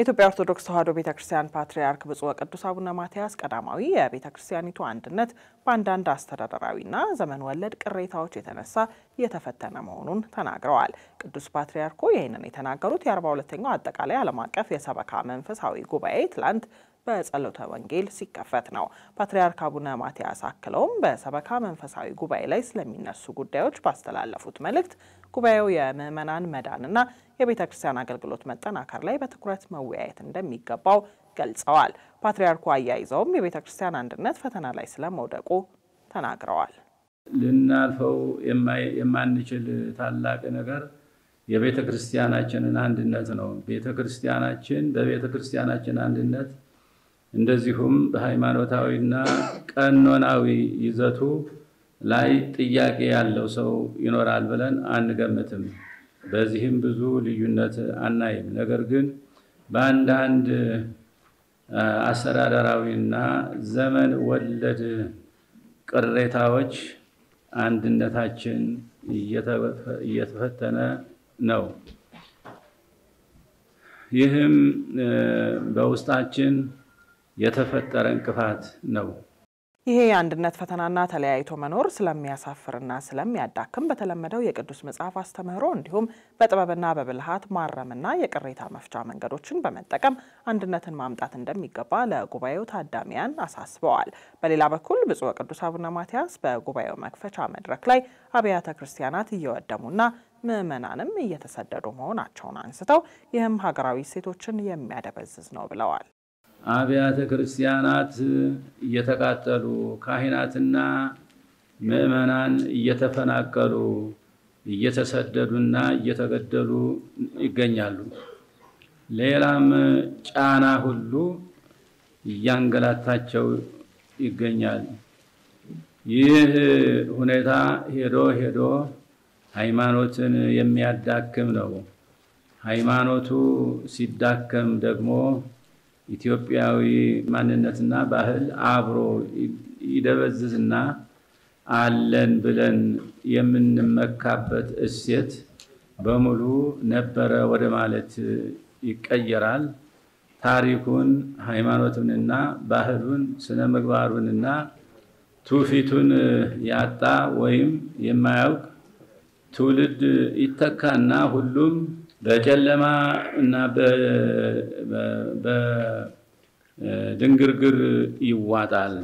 የኢትዮጵያ ኦርቶዶክስ ተዋሕዶ ቤተ ክርስቲያን ፓትርያርክ ብፁዕ ወቅዱስ አቡነ ማትያስ ቀዳማዊ የቤተ ክርስቲያኒቱ አንድነት በአንዳንድ አስተዳደራዊና ዘመን ወለድ ቅሬታዎች የተነሳ እየተፈተነ መሆኑን ተናግረዋል። ቅዱስ ፓትርያርኩ ይህንን የተናገሩት የ42ኛው አጠቃላይ ዓለም አቀፍ የሰበካ መንፈሳዊ ጉባኤ ትላንት በጸሎተ ወንጌል ሲከፈት ነው። ፓትርያርክ አቡነ ማትያስ አክለውም በሰበካ መንፈሳዊ ጉባኤ ላይ ስለሚነሱ ጉዳዮች ባስተላለፉት መልእክት ጉባኤው የምዕመናን መዳንና የቤተ ክርስቲያን አገልግሎት መጠናከር ላይ በትኩረት መወያየት እንደሚገባው ገልጸዋል። ፓትርያርኩ አያይዘውም የቤተ ክርስቲያን አንድነት ፈተና ላይ ስለመውደቁ ተናግረዋል። ልናልፈው የማንችል ታላቅ ነገር የቤተ ክርስቲያናችንን አንድነት ነው። ቤተ ክርስቲያናችን በቤተ ክርስቲያናችን አንድነት እንደዚሁም በሃይማኖታዊና ቀኖናዊ ይዘቱ ላይ ጥያቄ ያለው ሰው ይኖራል ብለን አንገምትም። በዚህም ብዙ ልዩነት አናይም። ነገር ግን በአንዳንድ አስተዳደራዊና ዘመን ወለድ ቅሬታዎች አንድነታችን እየተፈተነ ነው። ይህም በውስጣችን የተፈጠረ እንቅፋት ነው። ይሄ የአንድነት ፈተናና ተለያይቶ መኖር ስለሚያሳፍርና ስለሚያዳክም በተለመደው የቅዱስ መጽሐፍ አስተምህሮ እንዲሁም በጥበብና በብልሃት ማረምና የቅሬታ መፍቻ መንገዶችን በመጠቀም አንድነትን ማምጣት እንደሚገባ ለጉባኤው ታዳሚያን አሳስበዋል። በሌላ በኩል ብፁዕ ቅዱስ አቡነ ማትያስ በጉባኤው መክፈቻ መድረክ ላይ አብያተ ክርስቲያናት እየወደሙና ምዕመናንም እየተሰደዱ መሆናቸውን አንስተው ይህም ሀገራዊ እሴቶችን የሚያደበዝዝ ነው ብለዋል። አብያተ ክርስቲያናት እየተቃጠሉ ካህናትና ምዕመናን እየተፈናቀሉ እየተሰደዱና እየተገደሉ ይገኛሉ። ሌላም ጫና ሁሉ እያንገላታቸው ይገኛል። ይህ ሁኔታ ሄዶ ሄዶ ሃይማኖትን የሚያዳክም ነው። ሃይማኖቱ ሲዳከም ደግሞ ኢትዮጵያዊ ማንነትና ባህል አብሮ ይደበዝዝና አለን ብለን የምንመካበት እሴት በሙሉ ነበረ ወደ ማለት ይቀየራል። ታሪኩን፣ ሃይማኖቱንና ባህሉን ስነ ምግባሩንና ትውፊቱን ያጣ ወይም የማያውቅ ትውልድ ይተካና ሁሉም በጨለማ እና በድንግርግር ይዋጣል።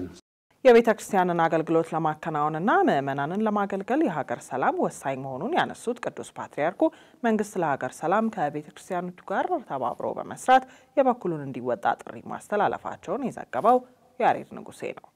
የቤተ ክርስቲያንን አገልግሎት ለማከናወንና ምዕመናንን ለማገልገል የሀገር ሰላም ወሳኝ መሆኑን ያነሱት ቅዱስ ፓትርያርኩ መንግስት ለሀገር ሰላም ከቤተ ክርስቲያኖቹ ጋር ተባብሮ በመስራት የበኩሉን እንዲወጣ ጥሪ ማስተላለፋቸውን የዘገበው ያሬድ ንጉሴ ነው።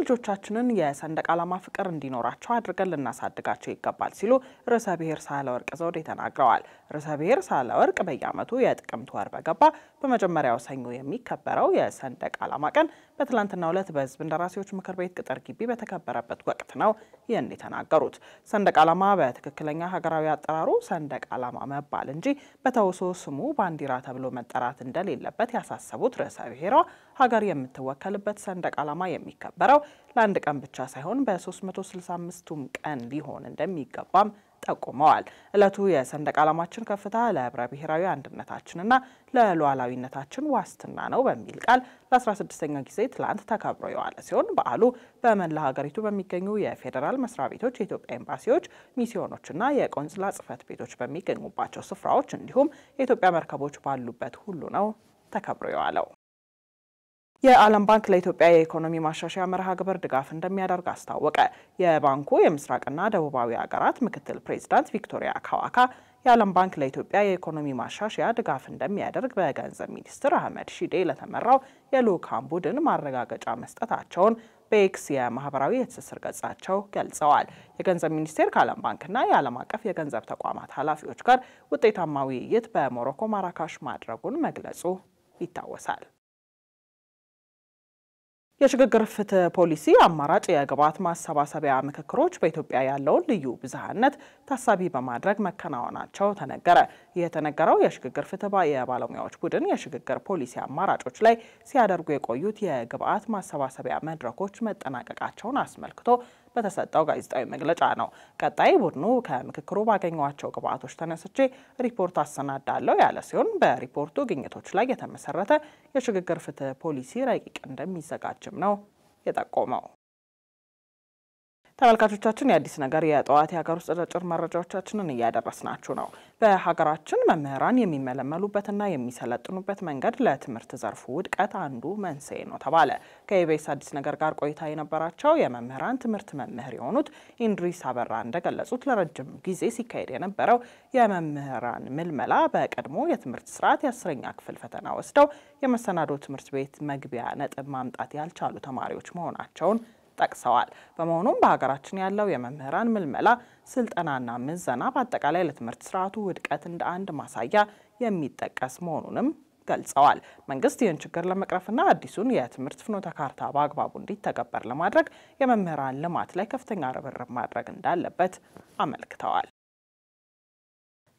ልጆቻችንን የሰንደቅ ዓላማ ፍቅር እንዲኖራቸው አድርገን ልናሳድጋቸው ይገባል ሲሉ ርዕሰ ብሔር ሳህለወርቅ ዘውዴ ተናግረዋል። ርዕሰ ብሔር ሳህለወርቅ በየዓመቱ የጥቅምት ወር በገባ በመጀመሪያው ሰኞ የሚከበረው የሰንደቅ ዓላማ ቀን በትላንትናው ዕለት በሕዝብ እንደራሴዎች ምክር ቤት ቅጥር ግቢ በተከበረበት ወቅት ነው ይህን የተናገሩት። ሰንደቅ ዓላማ በትክክለኛ ሀገራዊ አጠራሩ ሰንደቅ ዓላማ መባል እንጂ በተውሶ ስሙ ባንዲራ ተብሎ መጠራት እንደሌለበት ያሳሰቡት ርዕሰ ብሔሯ ሀገር የምትወከልበት ሰንደቅ ዓላማ የሚከበረው ለአንድ ቀን ብቻ ሳይሆን በ365ቱም ቀን ሊሆን እንደሚገባም ጠቁመዋል። እለቱ የሰንደቅ ዓላማችን ከፍታ ለህብረ ብሔራዊ አንድነታችንና ለሉዓላዊነታችን ዋስትና ነው በሚል ቃል ለ16ኛ ጊዜ ትላንት ተከብሮ የዋለ ሲሆን በዓሉ በመላ ሀገሪቱ በሚገኙ የፌዴራል መስሪያ ቤቶች፣ የኢትዮጵያ ኤምባሲዎች፣ ሚስዮኖችና የቆንስላ ጽህፈት ቤቶች በሚገኙባቸው ስፍራዎች እንዲሁም የኢትዮጵያ መርከቦች ባሉበት ሁሉ ነው ተከብሮ የዋለው። የዓለም ባንክ ለኢትዮጵያ የኢኮኖሚ ማሻሻያ መርሃ ግብር ድጋፍ እንደሚያደርግ አስታወቀ። የባንኩ የምስራቅና ደቡባዊ ሀገራት ምክትል ፕሬዚዳንት ቪክቶሪያ ካዋካ የዓለም ባንክ ለኢትዮጵያ የኢኮኖሚ ማሻሻያ ድጋፍ እንደሚያደርግ በገንዘብ ሚኒስትር አህመድ ሺዴ ለተመራው የልዑካን ቡድን ማረጋገጫ መስጠታቸውን በኤክስ የማህበራዊ የትስስር ገጻቸው ገልጸዋል። የገንዘብ ሚኒስቴር ከዓለም ባንክና የዓለም አቀፍ የገንዘብ ተቋማት ኃላፊዎች ጋር ውጤታማ ውይይት በሞሮኮ ማራካሽ ማድረጉን መግለጹ ይታወሳል። የሽግግር ፍትህ ፖሊሲ አማራጭ የግብዓት ማሰባሰቢያ ምክክሮች በኢትዮጵያ ያለውን ልዩ ብዝሃነት ታሳቢ በማድረግ መከናወናቸው ተነገረ። ይህ የተነገረው የሽግግር ፍትህ የባለሙያዎች ቡድን የሽግግር ፖሊሲ አማራጮች ላይ ሲያደርጉ የቆዩት የግብዓት ማሰባሰቢያ መድረኮች መጠናቀቃቸውን አስመልክቶ በተሰጠው ጋዜጣዊ መግለጫ ነው። ቀጣይ ቡድኑ ከምክክሩ ባገኟቸው ግብዓቶች ተነስቼ ሪፖርት አሰናዳለሁ ያለ ሲሆን በሪፖርቱ ግኝቶች ላይ የተመሰረተ የሽግግር ፍትህ ፖሊሲ ረቂቅ እንደሚዘጋጅም ነው የጠቆመው። ተመልካቾቻችን የአዲስ ነገር የጠዋት የሀገር ውስጥ አጫጭር መረጃዎቻችንን እያደረስናችሁ ነው። በሀገራችን መምህራን የሚመለመሉበትና የሚሰለጥኑበት መንገድ ለትምህርት ዘርፉ ውድቀት አንዱ መንስኤ ነው ተባለ። ከኢቢኤስ አዲስ ነገር ጋር ቆይታ የነበራቸው የመምህራን ትምህርት መምህር የሆኑት ኢንድሪስ አበራ እንደገለጹት ለረጅም ጊዜ ሲካሄድ የነበረው የመምህራን ምልመላ በቀድሞ የትምህርት ስርዓት የአስረኛ ክፍል ፈተና ወስደው የመሰናዶ ትምህርት ቤት መግቢያ ነጥብ ማምጣት ያልቻሉ ተማሪዎች መሆናቸውን ጠቅሰዋል። በመሆኑም በሀገራችን ያለው የመምህራን ምልመላ ስልጠናና ምዘና በአጠቃላይ ለትምህርት ስርዓቱ ውድቀት እንደ አንድ ማሳያ የሚጠቀስ መሆኑንም ገልጸዋል። መንግስት ይህን ችግር ለመቅረፍና አዲሱን የትምህርት ፍኖተ ካርታ በአግባቡ እንዲተገበር ለማድረግ የመምህራን ልማት ላይ ከፍተኛ ርብርብ ማድረግ እንዳለበት አመልክተዋል።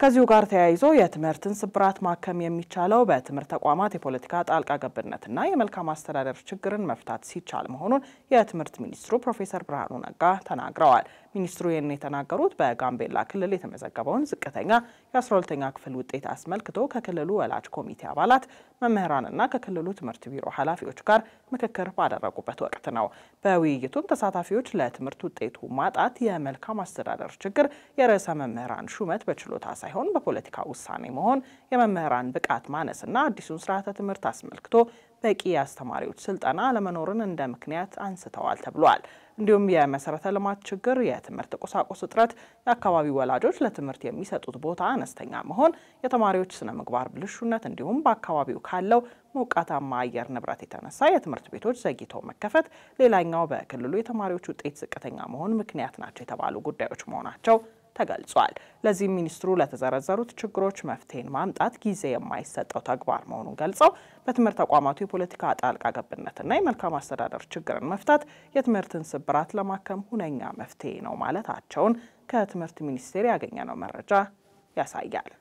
ከዚሁ ጋር ተያይዞ የትምህርትን ስብራት ማከም የሚቻለው በትምህርት ተቋማት የፖለቲካ ጣልቃ ገብነትና የመልካም አስተዳደር ችግርን መፍታት ሲቻል መሆኑን የትምህርት ሚኒስትሩ ፕሮፌሰር ብርሃኑ ነጋ ተናግረዋል። ሚኒስትሩ ይህን የተናገሩት በጋምቤላ ክልል የተመዘገበውን ዝቅተኛ የ12ተኛ ክፍል ውጤት አስመልክቶ ከክልሉ ወላጅ ኮሚቴ አባላት መምህራንና ከክልሉ ትምህርት ቢሮ ኃላፊዎች ጋር ምክክር ባደረጉበት ወቅት ነው። በውይይቱም ተሳታፊዎች ለትምህርት ውጤቱ ማጣት የመልካም አስተዳደር ችግር፣ የርዕሰ መምህራን ሹመት በችሎታ ሳይሆን በፖለቲካ ውሳኔ መሆን፣ የመምህራን ብቃት ማነስና አዲሱን ስርዓተ ትምህርት አስመልክቶ በቂ የአስተማሪዎች ስልጠና አለመኖርን እንደ ምክንያት አንስተዋል ተብሏል። እንዲሁም የመሰረተ ልማት ችግር፣ የትምህርት ቁሳቁስ እጥረት፣ የአካባቢ ወላጆች ለትምህርት የሚሰጡት ቦታ አነስተኛ መሆን፣ የተማሪዎች ስነ ምግባር ብልሹነት እንዲሁም በአካባቢው ካለው ሞቃታማ አየር ንብረት የተነሳ የትምህርት ቤቶች ዘግይተው መከፈት ሌላኛው በክልሉ የተማሪዎች ውጤት ዝቅተኛ መሆን ምክንያት ናቸው የተባሉ ጉዳዮች መሆናቸው ተገልጿል። ለዚህም ሚኒስትሩ ለተዘረዘሩት ችግሮች መፍትሄን ማምጣት ጊዜ የማይሰጠው ተግባር መሆኑን ገልጸው በትምህርት ተቋማቱ የፖለቲካ ጣልቃ ገብነትና የመልካም አስተዳደር ችግርን መፍታት የትምህርትን ስብራት ለማከም ሁነኛ መፍትሄ ነው ማለታቸውን ከትምህርት ሚኒስቴር ያገኘነው መረጃ ያሳያል።